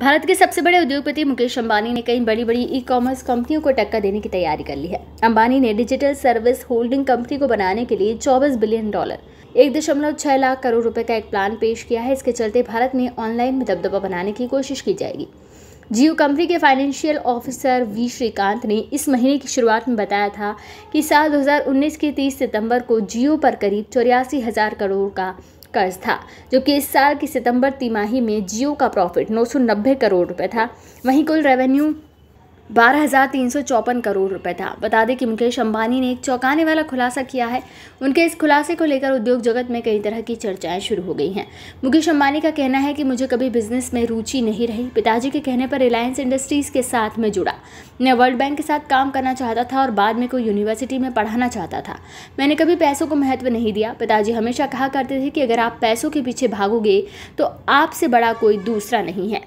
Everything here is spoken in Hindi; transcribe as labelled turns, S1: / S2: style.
S1: भारत के सबसे बड़े उद्योगपति मुकेश अंबानी ने कई बड़ी बड़ी ई कॉमर्स कंपनियों को टक्कर देने की तैयारी कर ली है अंबानी ने डिजिटल सर्विस होल्डिंग कंपनी को बनाने के लिए 24 बिलियन डॉलर एक दशमलव छह लाख करोड़ रुपए का एक प्लान पेश किया है इसके चलते भारत में ऑनलाइन में दबदबा बनाने की कोशिश की जाएगी जियो कंपनी के फाइनेंशियल ऑफिसर वी श्रीकांत ने इस महीने की शुरुआत में बताया था कि साल 2019 के 30 सितंबर को जियो पर करीब चौरासी हज़ार करोड़ का कर्ज था जो कि इस साल की सितंबर तिमाही में जियो का प्रॉफिट नौ करोड़ रुपए था वहीं कुल रेवेन्यू बारह हज़ार तीन सौ चौपन करोड़ रुपए था बता दें कि मुकेश अंबानी ने एक चौंकाने वाला खुलासा किया है उनके इस खुलासे को लेकर उद्योग जगत में कई तरह की चर्चाएं शुरू हो गई हैं मुकेश अंबानी का कहना है कि मुझे कभी बिजनेस में रुचि नहीं रही पिताजी के कहने पर रिलायंस इंडस्ट्रीज़ के साथ में जुड़ा मैं वर्ल्ड बैंक के साथ काम करना चाहता था और बाद में कोई यूनिवर्सिटी में पढ़ाना चाहता था मैंने कभी पैसों को महत्व नहीं दिया पिताजी हमेशा कहा करते थे कि अगर आप पैसों के पीछे भागोगे तो आपसे बड़ा कोई दूसरा नहीं है